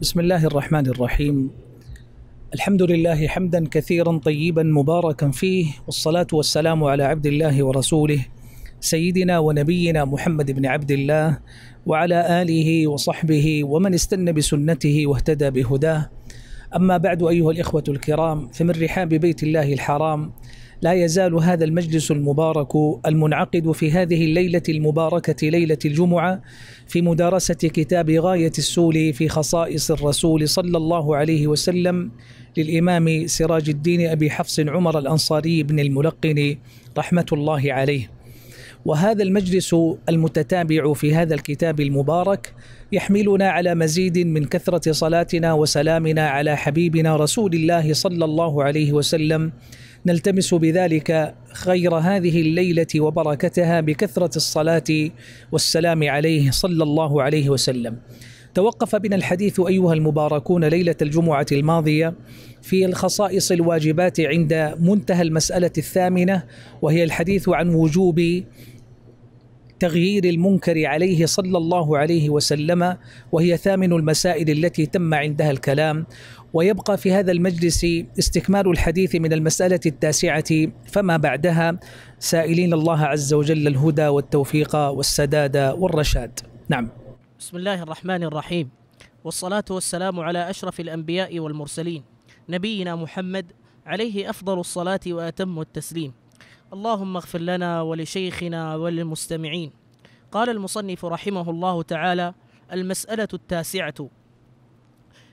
بسم الله الرحمن الرحيم الحمد لله حمدا كثيرا طيبا مباركا فيه والصلاه والسلام على عبد الله ورسوله سيدنا ونبينا محمد بن عبد الله وعلى اله وصحبه ومن استنى بسنته واهتدى بهداه اما بعد ايها الاخوه الكرام فمن رحاب بيت الله الحرام لا يزال هذا المجلس المبارك المنعقد في هذه الليلة المباركة ليلة الجمعة في مدارسة كتاب غاية السول في خصائص الرسول صلى الله عليه وسلم للإمام سراج الدين أبي حفص عمر الأنصاري بن الملقن رحمة الله عليه وهذا المجلس المتتابع في هذا الكتاب المبارك يحملنا على مزيد من كثرة صلاتنا وسلامنا على حبيبنا رسول الله صلى الله عليه وسلم نلتمس بذلك خير هذه الليله وبركتها بكثره الصلاه والسلام عليه صلى الله عليه وسلم. توقف بنا الحديث ايها المباركون ليله الجمعه الماضيه في الخصائص الواجبات عند منتهى المساله الثامنه وهي الحديث عن وجوب تغيير المنكر عليه صلى الله عليه وسلم وهي ثامن المسائل التي تم عندها الكلام ويبقى في هذا المجلس استكمال الحديث من المسألة التاسعة فما بعدها سائلين الله عز وجل الهدى والتوفيق والسداد والرشاد. نعم. بسم الله الرحمن الرحيم والصلاة والسلام على أشرف الأنبياء والمرسلين نبينا محمد عليه أفضل الصلاة وأتم التسليم. اللهم اغفر لنا ولشيخنا وللمستمعين. قال المصنف رحمه الله تعالى: المسألة التاسعة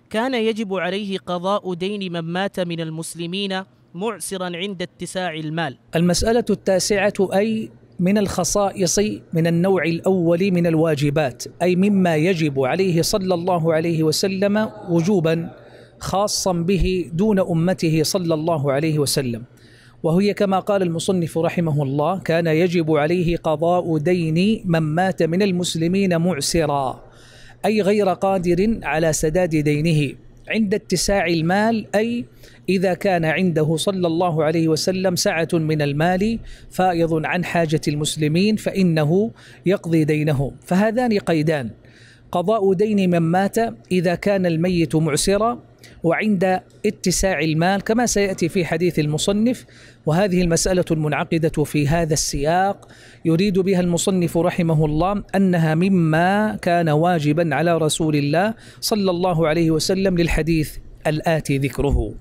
كان يجب عليه قضاء دين من مات من المسلمين معسرا عند اتساع المال المسألة التاسعة أي من الخصائص من النوع الأول من الواجبات أي مما يجب عليه صلى الله عليه وسلم وجوبا خاصا به دون أمته صلى الله عليه وسلم وهي كما قال المصنف رحمه الله كان يجب عليه قضاء دين من مات من المسلمين معسرا أي غير قادر على سداد دينه عند اتساع المال أي إذا كان عنده صلى الله عليه وسلم سعة من المال فائض عن حاجة المسلمين فإنه يقضي دينه فهذان قيدان قضاء دين من مات إذا كان الميت معسرا وعند اتساع المال كما سياتي في حديث المصنف وهذه المساله المنعقده في هذا السياق يريد بها المصنف رحمه الله انها مما كان واجبا على رسول الله صلى الله عليه وسلم للحديث الاتي ذكره.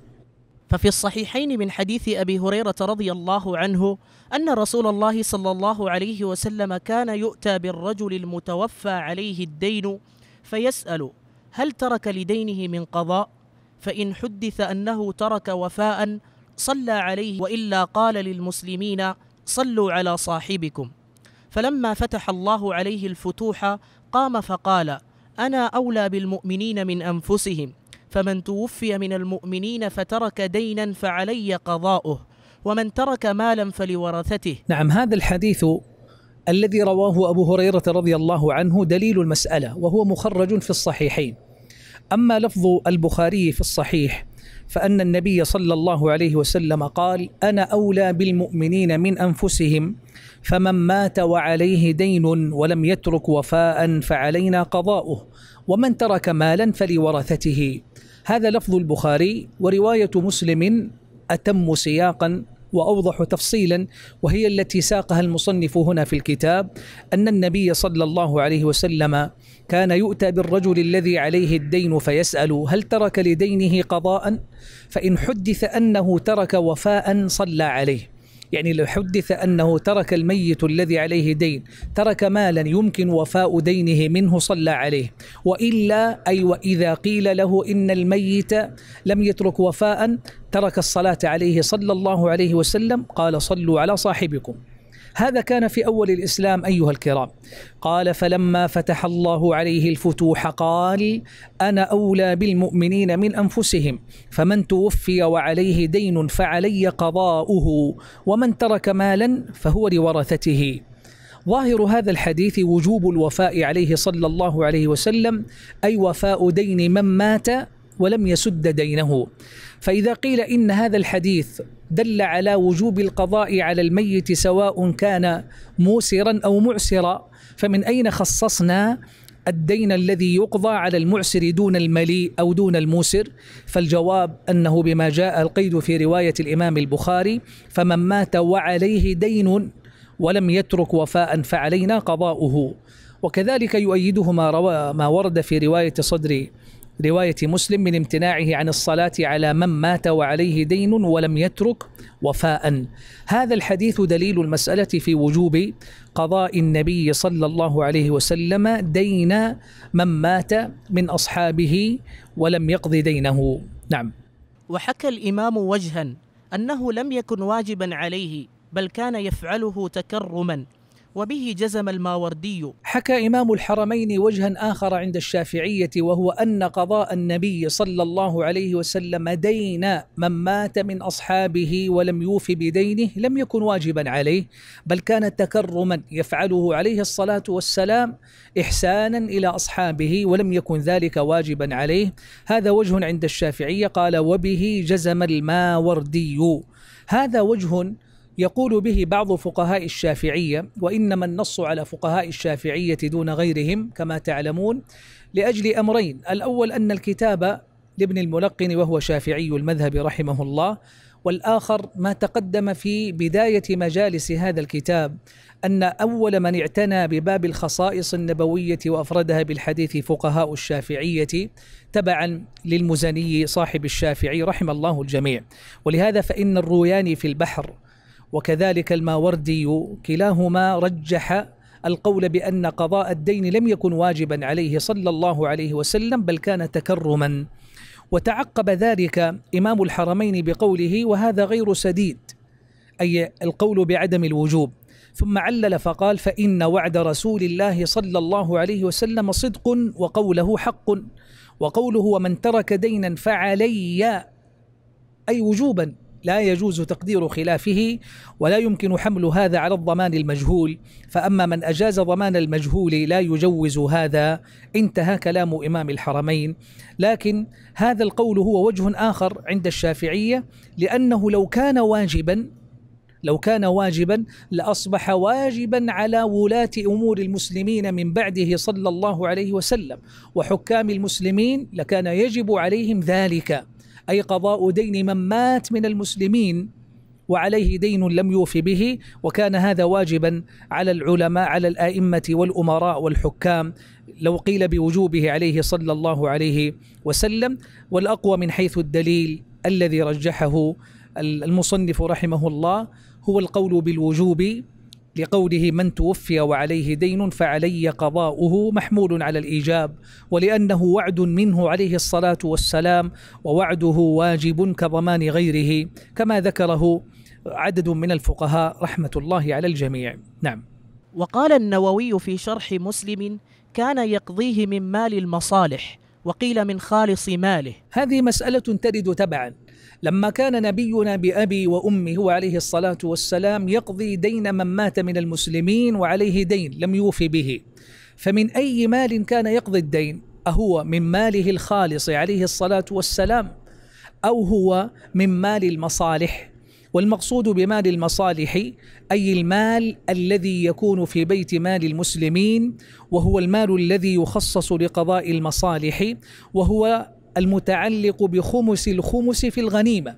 ففي الصحيحين من حديث ابي هريره رضي الله عنه ان رسول الله صلى الله عليه وسلم كان يؤتى بالرجل المتوفى عليه الدين فيسال هل ترك لدينه من قضاء فإن حدث أنه ترك وفاء صلى عليه وإلا قال للمسلمين صلوا على صاحبكم فلما فتح الله عليه الفتوح قام فقال أنا أولى بالمؤمنين من أنفسهم فمن توفي من المؤمنين فترك دينا فعلي قضاؤه ومن ترك مالا فلورثته نعم هذا الحديث الذي رواه أبو هريرة رضي الله عنه دليل المسألة وهو مخرج في الصحيحين أما لفظ البخاري في الصحيح فأن النبي صلى الله عليه وسلم قال أنا أولى بالمؤمنين من أنفسهم فمن مات وعليه دين ولم يترك وفاء فعلينا قضاؤه ومن ترك مالا فلورثته هذا لفظ البخاري ورواية مسلم أتم سياقا واوضح تفصيلا وهي التي ساقها المصنف هنا في الكتاب ان النبي صلى الله عليه وسلم كان يؤتى بالرجل الذي عليه الدين فيسأل هل ترك لدينه قضاء فإن حدث أنه ترك وفاء صلى عليه يعني لو حدث أنه ترك الميت الذي عليه دين ترك مالا يمكن وفاء دينه منه صلى عليه وإلا أي وإذا قيل له إن الميت لم يترك وفاء ترك الصلاة عليه صلى الله عليه وسلم قال صلوا على صاحبكم هذا كان في أول الإسلام أيها الكرام قال فلما فتح الله عليه الفتوح قال أنا أولى بالمؤمنين من أنفسهم فمن توفي وعليه دين فعلي قضاؤه ومن ترك مالا فهو لورثته ظاهر هذا الحديث وجوب الوفاء عليه صلى الله عليه وسلم أي وفاء دين من مات ولم يسد دينه فإذا قيل إن هذا الحديث دل على وجوب القضاء على الميت سواء كان موسرا أو معسرا فمن أين خصصنا الدين الذي يقضى على المعسر دون المليء أو دون الموسر فالجواب أنه بما جاء القيد في رواية الإمام البخاري فمن مات وعليه دين ولم يترك وفاء فعلينا قضاؤه وكذلك يؤيده ما, روى ما ورد في رواية صدر رواية مسلم من امتناعه عن الصلاة على من مات وعليه دين ولم يترك وفاء هذا الحديث دليل المسألة في وجوب قضاء النبي صلى الله عليه وسلم دين من مات من أصحابه ولم يقض دينه نعم وحكى الإمام وجها أنه لم يكن واجبا عليه بل كان يفعله تكرما وبه جزم الماوردي حكى إمام الحرمين وجها آخر عند الشافعية وهو أن قضاء النبي صلى الله عليه وسلم دين من مات من أصحابه ولم يوف بدينه لم يكن واجبا عليه بل كان تكرما يفعله عليه الصلاة والسلام إحسانا إلى أصحابه ولم يكن ذلك واجبا عليه هذا وجه عند الشافعية قال وبه جزم الماوردي هذا وجه يقول به بعض فقهاء الشافعية وإنما النص على فقهاء الشافعية دون غيرهم كما تعلمون لأجل أمرين الأول أن الكتاب لابن الملقن وهو شافعي المذهب رحمه الله والآخر ما تقدم في بداية مجالس هذا الكتاب أن أول من اعتنى بباب الخصائص النبوية وأفردها بالحديث فقهاء الشافعية تبعا للمزني صاحب الشافعي رحم الله الجميع ولهذا فإن الرويان في البحر وكذلك الماوردي كلاهما رجح القول بأن قضاء الدين لم يكن واجبا عليه صلى الله عليه وسلم بل كان تكرما وتعقب ذلك إمام الحرمين بقوله وهذا غير سديد أي القول بعدم الوجوب ثم علل فقال فإن وعد رسول الله صلى الله عليه وسلم صدق وقوله حق وقوله ومن ترك دينا فعلي أي وجوبا لا يجوز تقدير خلافه ولا يمكن حمل هذا على الضمان المجهول فأما من أجاز ضمان المجهول لا يجوز هذا انتهى كلام إمام الحرمين لكن هذا القول هو وجه آخر عند الشافعية لأنه لو كان واجبا لو كان واجبا لاصبح واجبا على ولاه امور المسلمين من بعده صلى الله عليه وسلم وحكام المسلمين لكان يجب عليهم ذلك أي قضاء دين من مات من المسلمين وعليه دين لم يوف به وكان هذا واجبا على العلماء على الائمه والامراء والحكام لو قيل بوجوبه عليه صلى الله عليه وسلم والاقوى من حيث الدليل الذي رجحه المصنف رحمه الله هو القول بالوجوب لقوله من توفي وعليه دين فعلي قضاؤه محمول على الايجاب ولانه وعد منه عليه الصلاه والسلام ووعده واجب كضمان غيره كما ذكره عدد من الفقهاء رحمه الله على الجميع نعم وقال النووي في شرح مسلم كان يقضيه من مال المصالح وقيل من خالص ماله هذه مساله ترد تبعا لما كان نبينا بأبي وأمي هو عليه الصلاة والسلام يقضي دين من مات من المسلمين وعليه دين لم يوفي به فمن أي مال كان يقضي الدين أهو من ماله الخالص عليه الصلاة والسلام أو هو من مال المصالح والمقصود بمال المصالح أي المال الذي يكون في بيت مال المسلمين وهو المال الذي يخصص لقضاء المصالح وهو المتعلق بخمس الخمس في الغنيمه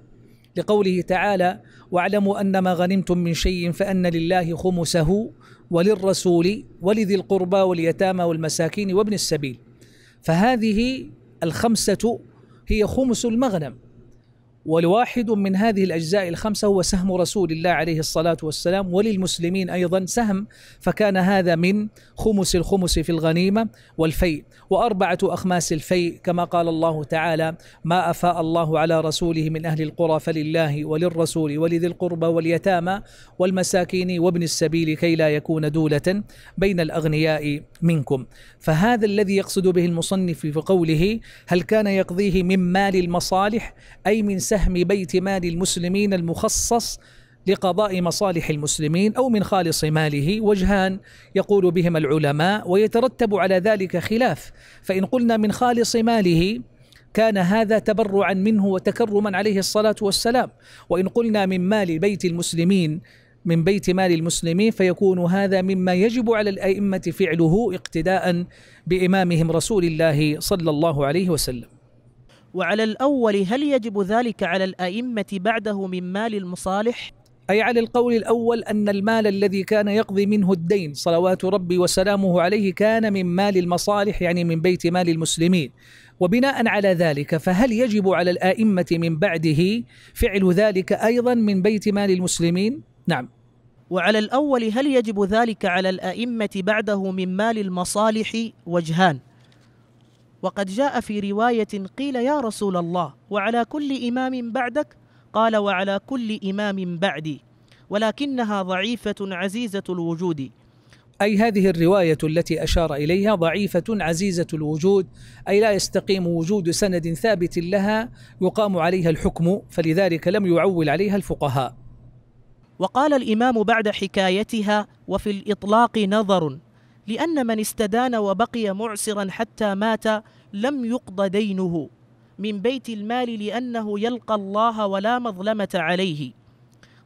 لقوله تعالى واعلموا ان ما غنمتم من شيء فان لله خمسه وللرسول ولذي القربى واليتامى والمساكين وابن السبيل فهذه الخمسه هي خمس المغنم ولواحد من هذه الأجزاء الخمسة هو سهم رسول الله عليه الصلاة والسلام وللمسلمين أيضا سهم فكان هذا من خمس الخمس في الغنيمة والفيء وأربعة أخماس الفيء كما قال الله تعالى ما أفاء الله على رسوله من أهل القرى فلله وللرسول ولذي القربى واليتامى والمساكين وابن السبيل كي لا يكون دولة بين الأغنياء منكم فهذا الذي يقصد به المصنف في قوله هل كان يقضيه من مال المصالح أي من سهم سهم بيت مال المسلمين المخصص لقضاء مصالح المسلمين او من خالص ماله وجهان يقول بهما العلماء ويترتب على ذلك خلاف فان قلنا من خالص ماله كان هذا تبرعا منه وتكرما عليه الصلاه والسلام وان قلنا من مال بيت المسلمين من بيت مال المسلمين فيكون هذا مما يجب على الائمه فعله اقتداء بامامهم رسول الله صلى الله عليه وسلم وعلى الأول هل يجب ذلك على الأئمة بعده من مال المصالح؟ أي على القول الأول أن المال الذي كان يقضي منه الدين صلوات ربي وسلامه عليه كان من مال المصالح يعني من بيت مال المسلمين وبناء على ذلك فهل يجب على الآئمة من بعده فعل ذلك أيضا من بيت مال المسلمين؟ نعم وعلى الأول هل يجب ذلك على الأئمة بعده من مال المصالح وجهان وقد جاء في رواية قيل يا رسول الله وعلى كل إمام بعدك قال وعلى كل إمام بعدي ولكنها ضعيفة عزيزة الوجود أي هذه الرواية التي أشار إليها ضعيفة عزيزة الوجود أي لا يستقيم وجود سند ثابت لها يقام عليها الحكم فلذلك لم يعول عليها الفقهاء وقال الإمام بعد حكايتها وفي الإطلاق نظر لأن من استدان وبقي معسرا حتى مات لم يقض دينه من بيت المال لأنه يلقى الله ولا مظلمة عليه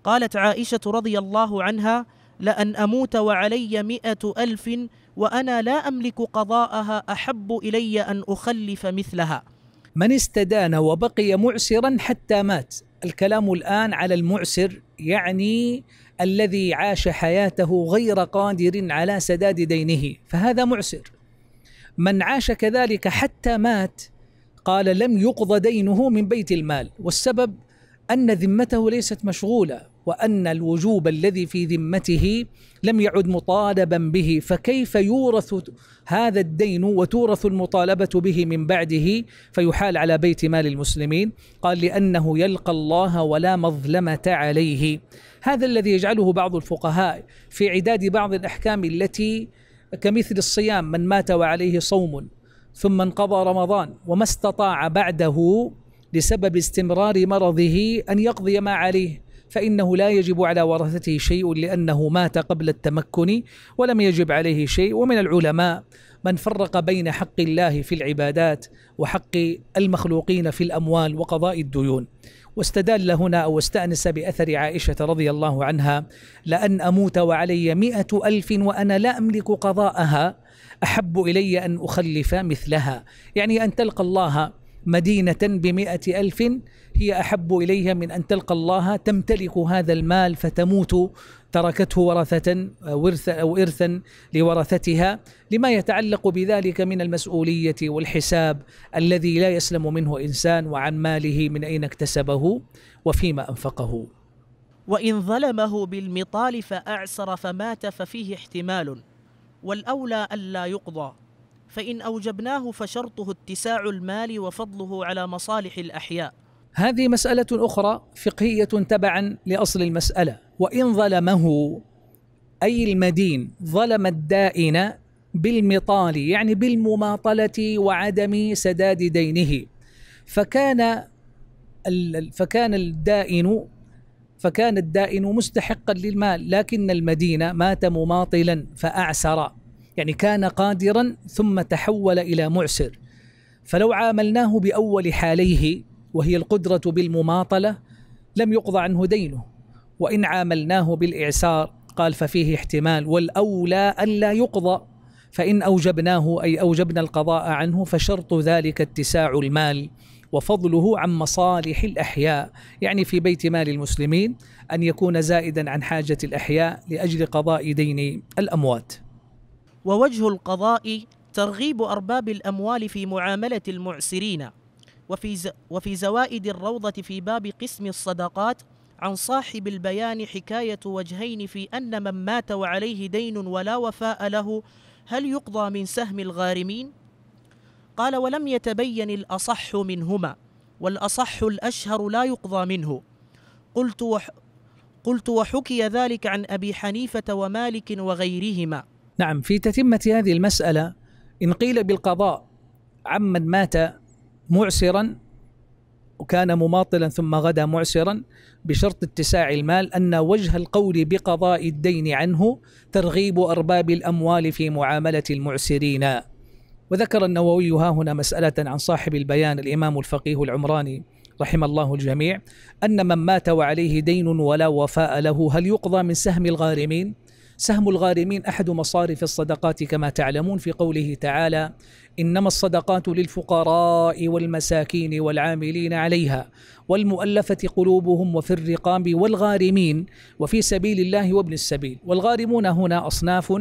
قالت عائشة رضي الله عنها لأن أموت وعلي مئة ألف وأنا لا أملك قضاءها أحب إلي أن أخلف مثلها من استدان وبقي معسرا حتى مات الكلام الآن على المعسر يعني الذي عاش حياته غير قادر على سداد دينه فهذا معسر من عاش كذلك حتى مات قال لم يقض دينه من بيت المال والسبب ان ذمته ليست مشغوله وان الوجوب الذي في ذمته لم يعد مطالبا به فكيف يورث هذا الدين وتورث المطالبه به من بعده فيحال على بيت مال المسلمين قال لانه يلقى الله ولا مظلمه عليه هذا الذي يجعله بعض الفقهاء في عداد بعض الاحكام التي كمثل الصيام من مات وعليه صوم ثم انقضى رمضان وما استطاع بعده لسبب استمرار مرضه ان يقضي ما عليه فإنه لا يجب على ورثته شيء لأنه مات قبل التمكن ولم يجب عليه شيء ومن العلماء من فرق بين حق الله في العبادات وحق المخلوقين في الأموال وقضاء الديون واستدل هنا أو استأنس بأثر عائشة رضي الله عنها لأن أموت وعلي مئة ألف وأنا لا أملك قضاءها أحب إلي أن أخلف مثلها يعني أن تلقى الله مدينة بمئة ألف هي احب اليها من ان تلقى الله تمتلك هذا المال فتموت تركته ورثة ورث أو إرثا لورثتها لما يتعلق بذلك من المسؤولية والحساب الذي لا يسلم منه إنسان وعن ماله من أين اكتسبه وفيما أنفقه وإن ظلمه بالمطال فأعسر فمات ففيه احتمال والأولى ألا يقضى فإن أوجبناه فشرطه اتساع المال وفضله على مصالح الأحياء هذه مسألة أخرى فقهية تبعا لأصل المسألة وإن ظلمه أي المدين ظلم الدائن بالمطال يعني بالمماطلة وعدم سداد دينه فكان فكان الدائن فكان الدائن مستحقا للمال لكن المدين مات مماطلا فأعسر يعني كان قادرا ثم تحول إلى معسر فلو عاملناه بأول حاليه وهي القدرة بالمماطلة لم يقضى عنه دينه وإن عاملناه بالإعسار قال ففيه احتمال والأولى ألا يقضى فإن أوجبناه أي أوجبنا القضاء عنه فشرط ذلك اتساع المال وفضله عن مصالح الأحياء يعني في بيت مال المسلمين أن يكون زائدا عن حاجة الأحياء لأجل قضاء دين الأموات ووجه القضاء ترغيب أرباب الأموال في معاملة المعسرين وفي ز وفي زوائد الروضة في باب قسم الصدقات عن صاحب البيان حكاية وجهين في أن من مات وعليه دين ولا وفاء له هل يقضى من سهم الغارمين؟ قال ولم يتبين الأصح منهما والأصح الأشهر لا يقضى منه قلت وح قلت وحكي ذلك عن أبي حنيفة ومالك وغيرهما نعم في تتمة هذه المسألة إن قيل بالقضاء عمن مات معسرا وكان مماطلا ثم غدا معسرا بشرط اتساع المال ان وجه القول بقضاء الدين عنه ترغيب ارباب الاموال في معامله المعسرين وذكر النووي ها هنا مساله عن صاحب البيان الامام الفقيه العمراني رحم الله الجميع ان من مات وعليه دين ولا وفاء له هل يقضى من سهم الغارمين سهم الغارمين أحد مصارف الصدقات كما تعلمون في قوله تعالى إنما الصدقات للفقراء والمساكين والعاملين عليها والمؤلفة قلوبهم وفي الرقاب والغارمين وفي سبيل الله وابن السبيل والغارمون هنا أصناف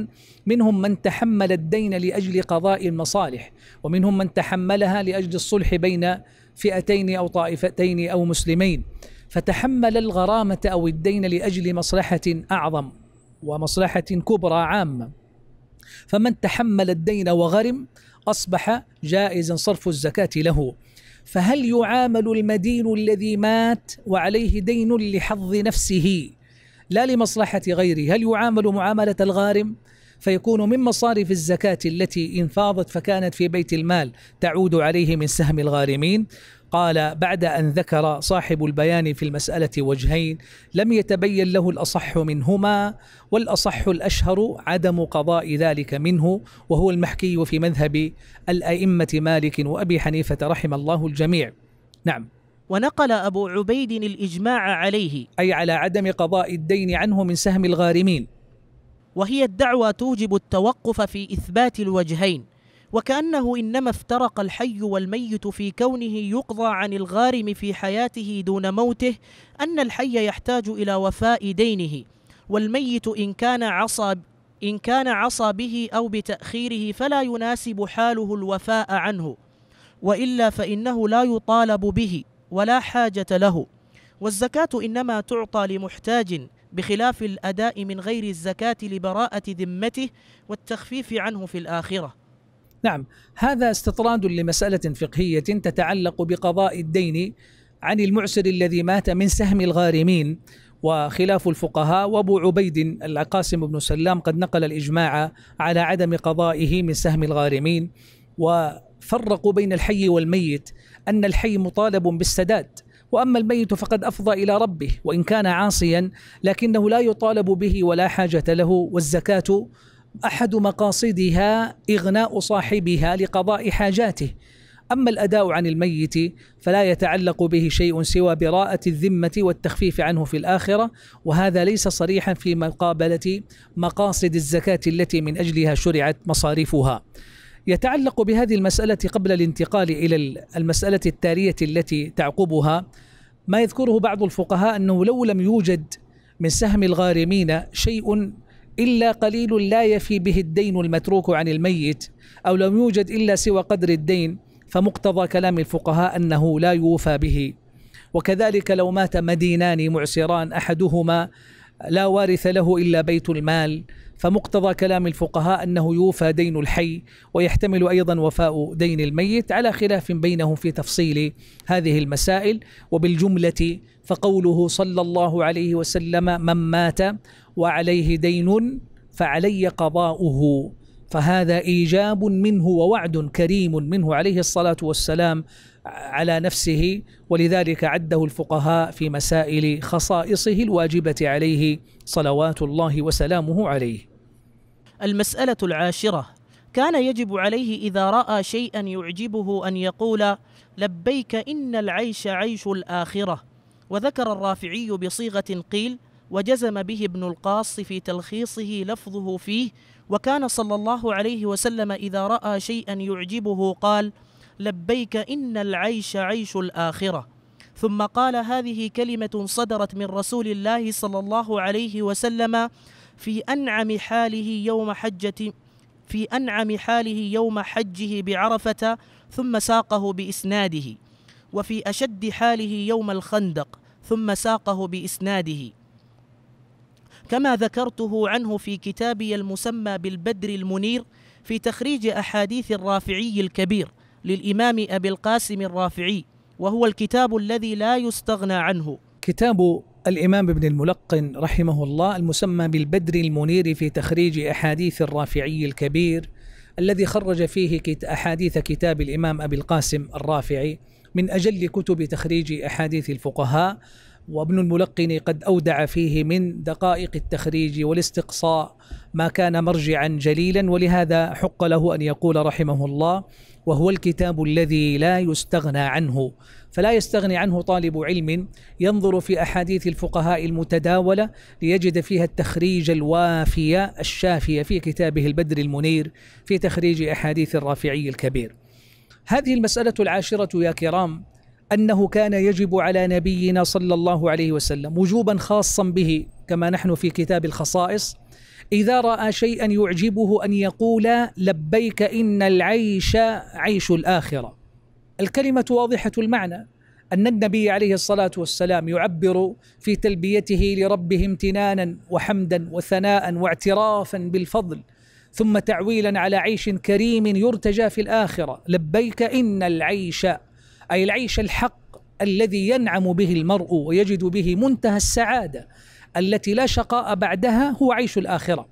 منهم من تحمل الدين لأجل قضاء المصالح ومنهم من تحملها لأجل الصلح بين فئتين أو طائفتين أو مسلمين فتحمل الغرامة أو الدين لأجل مصلحة أعظم ومصلحة كبرى عامة فمن تحمل الدين وغرم أصبح جائزا صرف الزكاة له فهل يعامل المدين الذي مات وعليه دين لحظ نفسه لا لمصلحة غيره هل يعامل معاملة الغارم فيكون من مصارف الزكاة التي انفاضت فكانت في بيت المال تعود عليه من سهم الغارمين قال بعد أن ذكر صاحب البيان في المسألة وجهين لم يتبين له الأصح منهما والأصح الأشهر عدم قضاء ذلك منه وهو المحكي في مذهب الأئمة مالك وأبي حنيفة رحم الله الجميع نعم ونقل أبو عبيد الإجماع عليه أي على عدم قضاء الدين عنه من سهم الغارمين وهي الدعوة توجب التوقف في إثبات الوجهين وكأنه إنما افترق الحي والميت في كونه يقضى عن الغارم في حياته دون موته أن الحي يحتاج إلى وفاء دينه والميت إن كان عصى إن كان عصى به أو بتأخيره فلا يناسب حاله الوفاء عنه وإلا فإنه لا يطالب به ولا حاجة له والزكاة إنما تعطى لمحتاج بخلاف الأداء من غير الزكاة لبراءة ذمته والتخفيف عنه في الآخرة نعم هذا استطراد لمسألة فقهية تتعلق بقضاء الدين عن المعسر الذي مات من سهم الغارمين وخلاف الفقهاء وابو عبيد القاسم بن سلام قد نقل الإجماع على عدم قضائه من سهم الغارمين وفرقوا بين الحي والميت أن الحي مطالب بالسداد واما الميت فقد افضى الى ربه وان كان عاصيا لكنه لا يطالب به ولا حاجه له والزكاه احد مقاصدها اغناء صاحبها لقضاء حاجاته اما الاداء عن الميت فلا يتعلق به شيء سوى براءه الذمه والتخفيف عنه في الاخره وهذا ليس صريحا في مقابله مقاصد الزكاه التي من اجلها شرعت مصاريفها يتعلق بهذه المساله قبل الانتقال الى المساله التاليه التي تعقبها ما يذكره بعض الفقهاء انه لو لم يوجد من سهم الغارمين شيء إلا قليل لا يفي به الدين المتروك عن الميت أو لم يوجد إلا سوى قدر الدين فمقتضى كلام الفقهاء أنه لا يوفى به وكذلك لو مات مدينان معسران أحدهما لا وارث له إلا بيت المال فمقتضى كلام الفقهاء أنه يوفى دين الحي ويحتمل أيضا وفاء دين الميت على خلاف بينهم في تفصيل هذه المسائل وبالجملة فقوله صلى الله عليه وسلم من مات وعليه دين فعلي قضاؤه فهذا ايجاب منه ووعد كريم منه عليه الصلاه والسلام على نفسه ولذلك عده الفقهاء في مسائل خصائصه الواجبه عليه صلوات الله وسلامه عليه. المساله العاشره كان يجب عليه اذا راى شيئا يعجبه ان يقول لبيك ان العيش عيش الاخره وذكر الرافعي بصيغه قيل وجزم به ابن القاص في تلخيصه لفظه فيه وكان صلى الله عليه وسلم إذا رأى شيئا يعجبه قال لبيك إن العيش عيش الآخرة ثم قال هذه كلمة صدرت من رسول الله صلى الله عليه وسلم في أنعم حاله يوم حجة في أنعم حاله يوم حجه بعرفة ثم ساقه بإسناده وفي أشد حاله يوم الخندق ثم ساقه بإسناده كما ذكرته عنه في كتابي المسمى بالبدر المنير في تخريج أحاديث الرافعي الكبير للإمام أبي القاسم الرافعي وهو الكتاب الذي لا يستغنى عنه كتاب الإمام ابن الملقن رحمه الله المسمى بالبدر المنير في تخريج أحاديث الرافعي الكبير الذي خرج فيه أحاديث كتاب الإمام أبي القاسم الرافعي من أجل كتب تخريج أحاديث الفقهاء وابن الملقن قد أودع فيه من دقائق التخريج والاستقصاء ما كان مرجعا جليلا ولهذا حق له أن يقول رحمه الله وهو الكتاب الذي لا يستغنى عنه فلا يستغني عنه طالب علم ينظر في أحاديث الفقهاء المتداولة ليجد فيها التخريج الوافي الشافي في كتابه البدر المنير في تخريج أحاديث الرافعي الكبير هذه المسألة العاشرة يا كرام انه كان يجب على نبينا صلى الله عليه وسلم وجوبا خاصا به كما نحن في كتاب الخصائص اذا راى شيئا يعجبه ان يقول لبيك ان العيش عيش الاخره الكلمه واضحه المعنى ان النبي عليه الصلاه والسلام يعبر في تلبيته لربه امتنانا وحمدا وثناء واعترافا بالفضل ثم تعويلا على عيش كريم يرتجى في الاخره لبيك ان العيش أي العيش الحق الذي ينعم به المرء ويجد به منتهى السعادة التي لا شقاء بعدها هو عيش الآخرة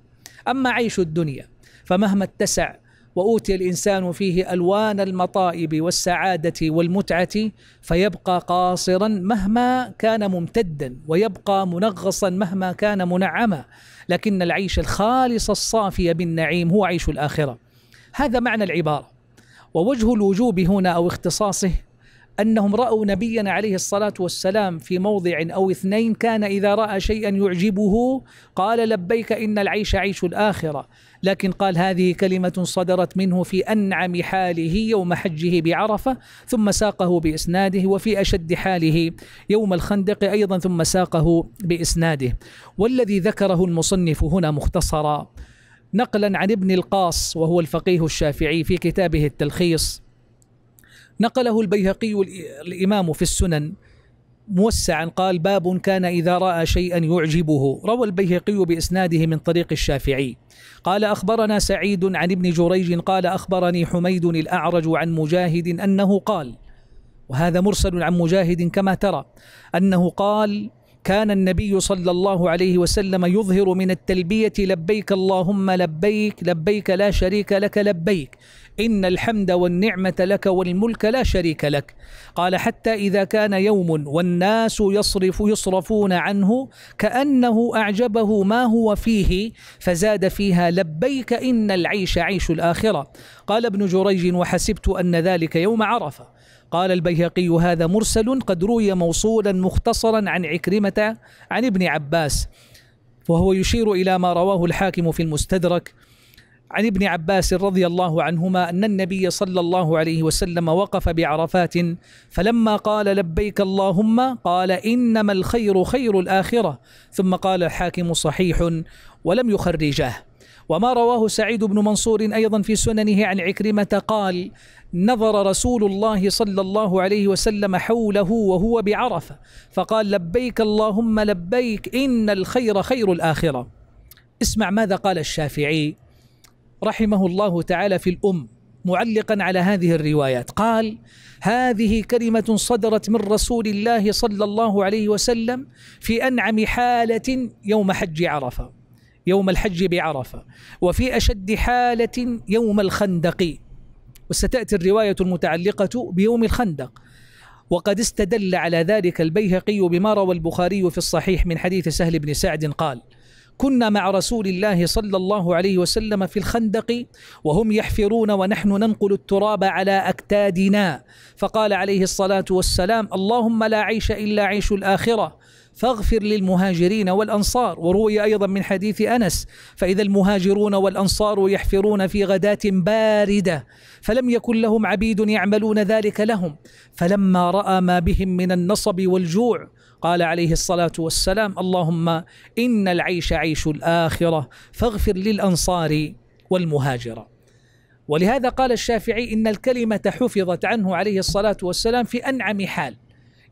أما عيش الدنيا فمهما اتسع وأوتي الإنسان فيه ألوان المطائب والسعادة والمتعة فيبقى قاصرا مهما كان ممتدا ويبقى منغصا مهما كان منعما لكن العيش الخالص الصافي بالنعيم هو عيش الآخرة هذا معنى العبارة ووجه الوجوب هنا أو اختصاصه انهم راوا نبينا عليه الصلاه والسلام في موضع او اثنين كان اذا راى شيئا يعجبه قال لبيك ان العيش عيش الاخره لكن قال هذه كلمه صدرت منه في انعم حاله يوم حجه بعرفه ثم ساقه باسناده وفي اشد حاله يوم الخندق ايضا ثم ساقه باسناده والذي ذكره المصنف هنا مختصرا نقلا عن ابن القاص وهو الفقيه الشافعي في كتابه التلخيص نقله البيهقي الإمام في السنن موسعا قال باب كان إذا رأى شيئا يعجبه روى البيهقي بإسناده من طريق الشافعي قال أخبرنا سعيد عن ابن جريج قال أخبرني حميد الأعرج عن مجاهد أنه قال وهذا مرسل عن مجاهد كما ترى أنه قال كان النبي صلى الله عليه وسلم يظهر من التلبية لبيك اللهم لبيك لبيك لا شريك لك لبيك إن الحمد والنعمة لك والملك لا شريك لك قال حتى إذا كان يوم والناس يصرف يصرفون عنه كأنه أعجبه ما هو فيه فزاد فيها لبيك إن العيش عيش الآخرة قال ابن جريج وحسبت أن ذلك يوم عرفة قال البيهقي هذا مرسل قد روي موصولا مختصرا عن عكرمة عن ابن عباس وهو يشير إلى ما رواه الحاكم في المستدرك عن ابن عباس رضي الله عنهما أن النبي صلى الله عليه وسلم وقف بعرفات فلما قال لبيك اللهم قال إنما الخير خير الآخرة ثم قال الحاكم صحيح ولم يخرجاه وما رواه سعيد بن منصور أيضا في سننه عن عكرمة قال نظر رسول الله صلى الله عليه وسلم حوله وهو بعرفه فقال لبيك اللهم لبيك ان الخير خير الاخره اسمع ماذا قال الشافعي رحمه الله تعالى في الام معلقا على هذه الروايات قال هذه كلمه صدرت من رسول الله صلى الله عليه وسلم في انعم حاله يوم حج عرفه يوم الحج بعرفه وفي اشد حاله يوم الخندق وستأتي الرواية المتعلقة بيوم الخندق وقد استدل على ذلك البيهقي بما روى البخاري في الصحيح من حديث سهل بن سعد قال كنا مع رسول الله صلى الله عليه وسلم في الخندق وهم يحفرون ونحن ننقل التراب على اكتادنا فقال عليه الصلاه والسلام اللهم لا عيش الا عيش الاخره فاغفر للمهاجرين والأنصار وروي أيضا من حديث أنس فإذا المهاجرون والأنصار يحفرون في غداة باردة فلم يكن لهم عبيد يعملون ذلك لهم فلما رأى ما بهم من النصب والجوع قال عليه الصلاة والسلام اللهم إن العيش عيش الآخرة فاغفر للأنصار والمهاجرة ولهذا قال الشافعي إن الكلمة حفظت عنه عليه الصلاة والسلام في أنعم حال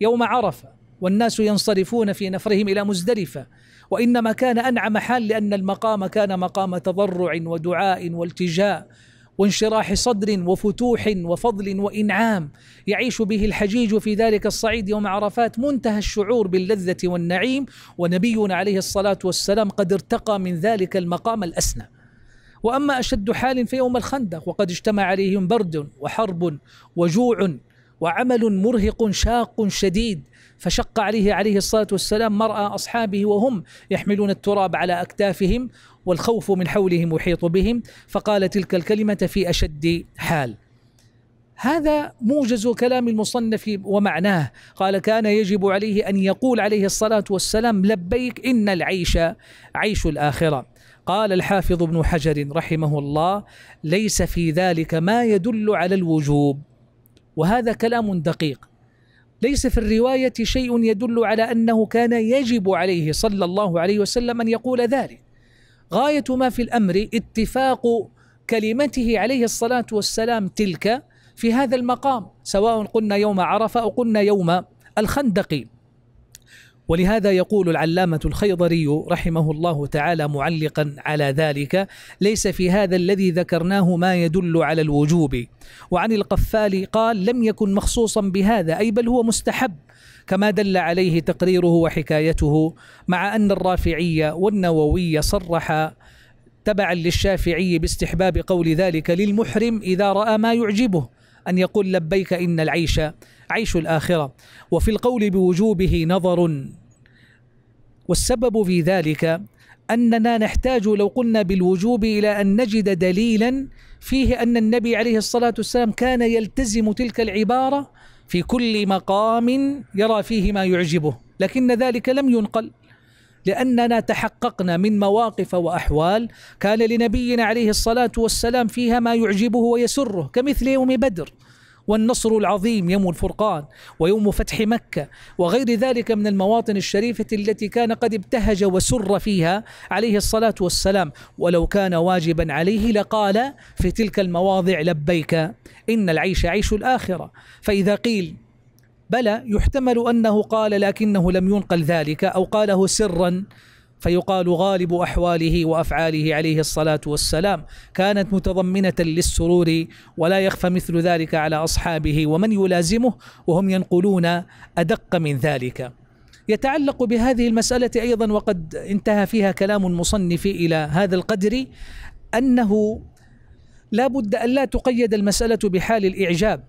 يوم عرفة والناس ينصرفون في نفرهم الى مزدلفه وانما كان انعم حال لان المقام كان مقام تضرع ودعاء والتجاء وانشراح صدر وفتوح وفضل وانعام يعيش به الحجيج في ذلك الصعيد يوم عرفات منتهى الشعور باللذه والنعيم ونبينا عليه الصلاه والسلام قد ارتقى من ذلك المقام الاسنى واما اشد حال فيوم الخندق وقد اجتمع عليهم برد وحرب وجوع وعمل مرهق شاق شديد فشق عليه عليه الصلاه والسلام مرأى اصحابه وهم يحملون التراب على اكتافهم والخوف من حولهم يحيط بهم فقال تلك الكلمه في اشد حال. هذا موجز كلام المصنف ومعناه قال كان يجب عليه ان يقول عليه الصلاه والسلام لبيك ان العيش عيش الاخره قال الحافظ ابن حجر رحمه الله ليس في ذلك ما يدل على الوجوب وهذا كلام دقيق ليس في الرواية شيء يدل على أنه كان يجب عليه صلى الله عليه وسلم أن يقول ذلك غاية ما في الأمر اتفاق كلمته عليه الصلاة والسلام تلك في هذا المقام سواء قلنا يوم عرفة أو قلنا يوم الخندق ولهذا يقول العلامة الخيضري رحمه الله تعالى معلقا على ذلك ليس في هذا الذي ذكرناه ما يدل على الوجوب وعن القفال قال لم يكن مخصوصا بهذا أي بل هو مستحب كما دل عليه تقريره وحكايته مع أن الرافعي والنووي صرح تبعا للشافعي باستحباب قول ذلك للمحرم إذا رأى ما يعجبه أن يقول لبيك إن العيش عيش الآخرة وفي القول بوجوبه نظر والسبب في ذلك أننا نحتاج لو قلنا بالوجوب إلى أن نجد دليلا فيه أن النبي عليه الصلاة والسلام كان يلتزم تلك العبارة في كل مقام يرى فيه ما يعجبه لكن ذلك لم ينقل لأننا تحققنا من مواقف وأحوال كان لنبينا عليه الصلاة والسلام فيها ما يعجبه ويسره كمثل يوم بدر والنصر العظيم يوم الفرقان ويوم فتح مكة وغير ذلك من المواطن الشريفة التي كان قد ابتهج وسر فيها عليه الصلاة والسلام ولو كان واجبا عليه لقال في تلك المواضع لبيك إن العيش عيش الآخرة فإذا قيل بلى يحتمل أنه قال لكنه لم ينقل ذلك أو قاله سرا فيقال غالب احواله وافعاله عليه الصلاه والسلام كانت متضمنه للسرور ولا يخفى مثل ذلك على اصحابه ومن يلازمه وهم ينقلون ادق من ذلك. يتعلق بهذه المساله ايضا وقد انتهى فيها كلام المصنف الى هذا القدر انه لا بد ان لا تقيد المساله بحال الاعجاب.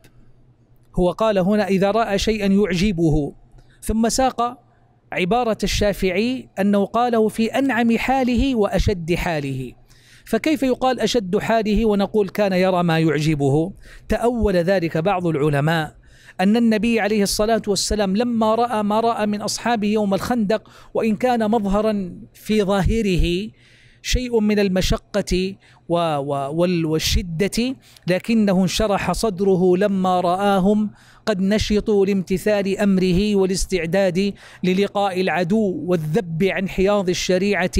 هو قال هنا اذا راى شيئا يعجبه ثم ساق عبارة الشافعي أنه قاله في أنعم حاله وأشد حاله فكيف يقال أشد حاله ونقول كان يرى ما يعجبه تأول ذلك بعض العلماء أن النبي عليه الصلاة والسلام لما رأى ما رأى من أصحابه يوم الخندق وإن كان مظهرا في ظاهره شيء من المشقة والشدة لكنه انشرح صدره لما رآهم قد نشطوا لامتثال أمره والاستعداد للقاء العدو والذب عن حياض الشريعة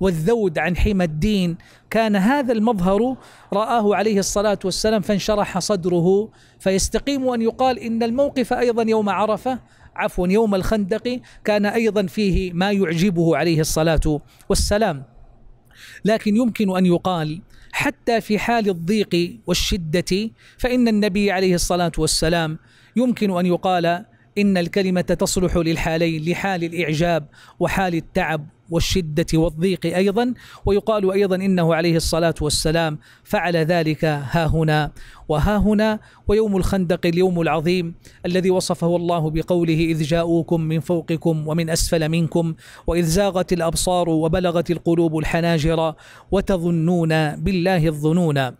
والذود عن حمى الدين كان هذا المظهر رآه عليه الصلاة والسلام فانشرح صدره فيستقيم أن يقال إن الموقف أيضا يوم عرفة عفوا يوم الخندق كان أيضا فيه ما يعجبه عليه الصلاة والسلام لكن يمكن أن يقال حتى في حال الضيق والشدة فإن النبي عليه الصلاة والسلام يمكن أن يقال إن الكلمة تصلح للحالين لحال الإعجاب وحال التعب والشدة والضيق أيضا ويقال أيضا إنه عليه الصلاة والسلام فعل ذلك ها هنا وها هنا ويوم الخندق اليوم العظيم الذي وصفه الله بقوله إذ جاءوكم من فوقكم ومن أسفل منكم وإذ زاغت الأبصار وبلغت القلوب الحناجر وتظنون بالله الظنونا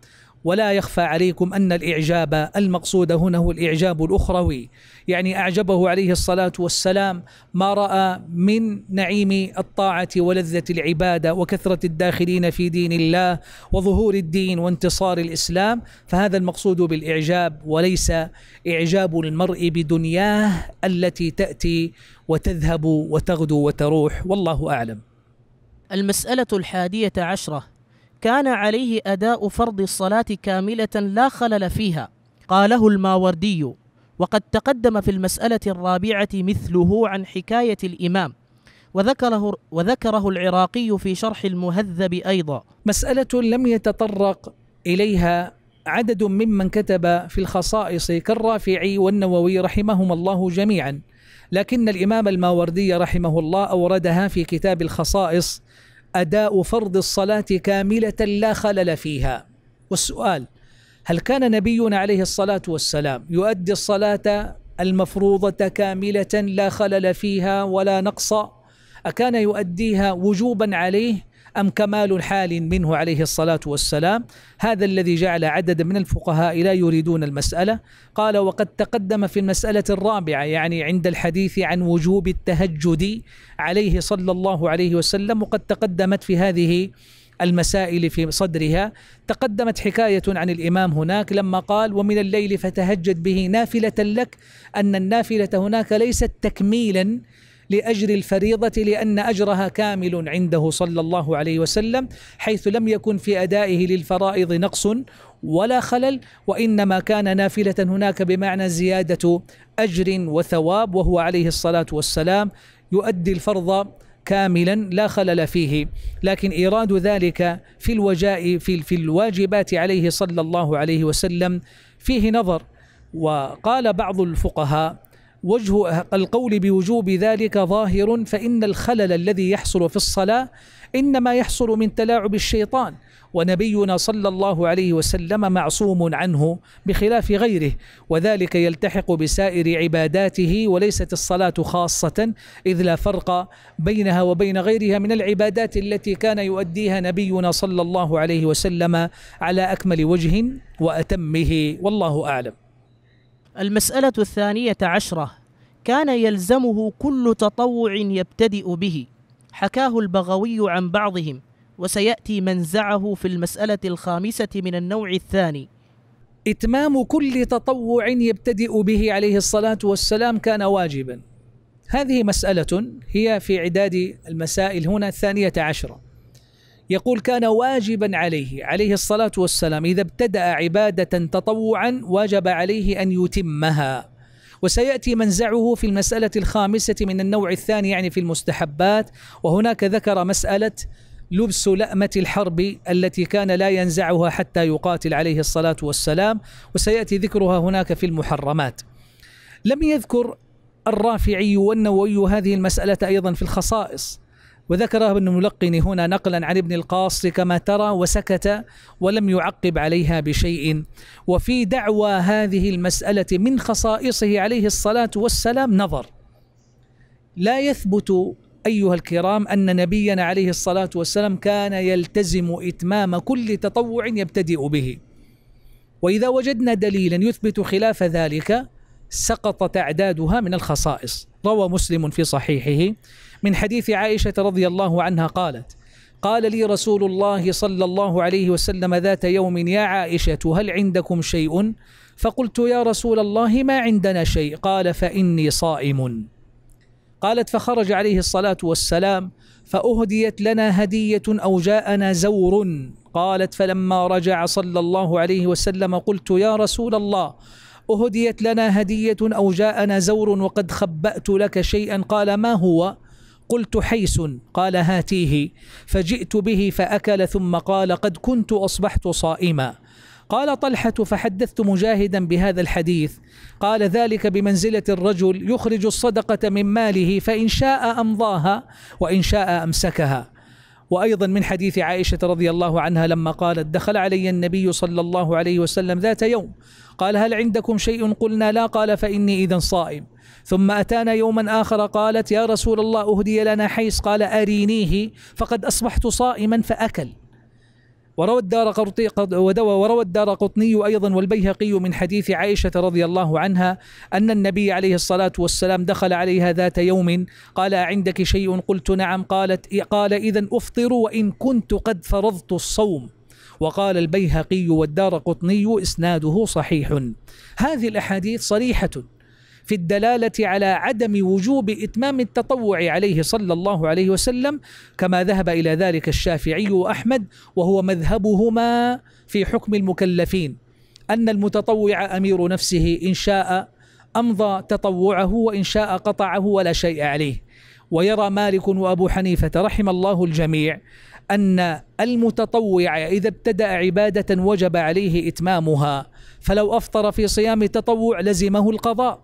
ولا يخفى عليكم أن الإعجاب المقصود هنا هو الإعجاب الأخروي يعني أعجبه عليه الصلاة والسلام ما رأى من نعيم الطاعة ولذة العبادة وكثرة الداخلين في دين الله وظهور الدين وانتصار الإسلام فهذا المقصود بالإعجاب وليس إعجاب المرء بدنياه التي تأتي وتذهب وتغدو وتروح والله أعلم المسألة الحادية عشرة كان عليه أداء فرض الصلاة كاملة لا خلل فيها قاله الماوردي وقد تقدم في المسألة الرابعة مثله عن حكاية الإمام وذكره, وذكره العراقي في شرح المهذب أيضا مسألة لم يتطرق إليها عدد ممن كتب في الخصائص كالرافعي والنووي رحمهما الله جميعا لكن الإمام الماوردي رحمه الله أوردها في كتاب الخصائص أداء فرض الصلاة كاملة لا خلل فيها والسؤال هل كان نبينا عليه الصلاة والسلام يؤدي الصلاة المفروضة كاملة لا خلل فيها ولا نقص أكان يؤديها وجوبا عليه أم كمال حال منه عليه الصلاة والسلام هذا الذي جعل عددا من الفقهاء لا يريدون المسألة قال وقد تقدم في المسألة الرابعة يعني عند الحديث عن وجوب التهجد عليه صلى الله عليه وسلم وقد تقدمت في هذه المسائل في صدرها تقدمت حكاية عن الإمام هناك لما قال ومن الليل فتهجد به نافلة لك أن النافلة هناك ليست تكميلا لأجر الفريضة لأن أجرها كامل عنده صلى الله عليه وسلم حيث لم يكن في أدائه للفرائض نقص ولا خلل وإنما كان نافلة هناك بمعنى زيادة أجر وثواب وهو عليه الصلاة والسلام يؤدي الفرض كاملا لا خلل فيه لكن إيراد ذلك في الوجاء في, في الواجبات عليه صلى الله عليه وسلم فيه نظر وقال بعض الفقهاء وجه القول بوجوب ذلك ظاهر فإن الخلل الذي يحصل في الصلاة إنما يحصل من تلاعب الشيطان ونبينا صلى الله عليه وسلم معصوم عنه بخلاف غيره وذلك يلتحق بسائر عباداته وليست الصلاة خاصة إذ لا فرق بينها وبين غيرها من العبادات التي كان يؤديها نبينا صلى الله عليه وسلم على أكمل وجه وأتمه والله أعلم المسألة الثانية عشرة كان يلزمه كل تطوع يبتدئ به حكاه البغوي عن بعضهم وسيأتي منزعه في المسألة الخامسة من النوع الثاني إتمام كل تطوع يبتدئ به عليه الصلاة والسلام كان واجبا هذه مسألة هي في عداد المسائل هنا الثانية عشرة يقول كان واجبا عليه عليه الصلاة والسلام إذا ابتدأ عبادة تطوعا وجب عليه أن يتمها وسياتي منزعه في المساله الخامسه من النوع الثاني يعني في المستحبات وهناك ذكر مساله لبس لأمة الحرب التي كان لا ينزعها حتى يقاتل عليه الصلاة والسلام وسيأتي ذكرها هناك في المحرمات لم يذكر الرافعي والنووي هذه المسألة أيضا في الخصائص وذكر ابن الملقن هنا نقلا عن ابن القاص كما ترى وسكت ولم يعقب عليها بشيء وفي دعوى هذه المسألة من خصائصه عليه الصلاة والسلام نظر لا يثبت أيها الكرام أن نبينا عليه الصلاة والسلام كان يلتزم إتمام كل تطوع يبتدئ به وإذا وجدنا دليلا يثبت خلاف ذلك سقطت أعدادها من الخصائص روى مسلم في صحيحه من حديث عائشة رضي الله عنها قالت قال لي رسول الله صلى الله عليه وسلم ذات يوم يا عائشة هل عندكم شيء؟ فقلت يا رسول الله ما عندنا شيء قال فإني صائم قالت فخرج عليه الصلاة والسلام فأهديت لنا هدية أو جاءنا زور قالت فلما رجع صلى الله عليه وسلم قلت يا رسول الله أهديت لنا هدية أو جاءنا زور وقد خبأت لك شيئا قال ما هو؟ قلت حيس قال هاتيه فجئت به فأكل ثم قال قد كنت أصبحت صائما قال طلحة فحدثت مجاهدا بهذا الحديث قال ذلك بمنزلة الرجل يخرج الصدقة من ماله فإن شاء أمضاها وإن شاء أمسكها وأيضا من حديث عائشة رضي الله عنها لما قالت دخل علي النبي صلى الله عليه وسلم ذات يوم قال هل عندكم شيء قلنا لا قال فإني إذا صائم ثم أتانا يوما آخر قالت يا رسول الله أهدي لنا حيس قال أرينيه فقد أصبحت صائما فأكل وروى الدار قرطي وروى الدار قطني أيضا والبيهقي من حديث عائشة رضي الله عنها أن النبي عليه الصلاة والسلام دخل عليها ذات يوم قال عندك شيء قلت نعم قالت قال إذا أفطر وإن كنت قد فرضت الصوم وقال البيهقي والدار قطني إسناده صحيح هذه الأحاديث صريحة في الدلالة على عدم وجوب إتمام التطوع عليه صلى الله عليه وسلم كما ذهب إلى ذلك الشافعي وأحمد وهو مذهبهما في حكم المكلفين أن المتطوع أمير نفسه إن شاء أمضى تطوعه وإن شاء قطعه ولا شيء عليه ويرى مالك وأبو حنيفة رحم الله الجميع أن المتطوع إذا ابتدأ عبادة وجب عليه إتمامها فلو أفطر في صيام التطوع لزمه القضاء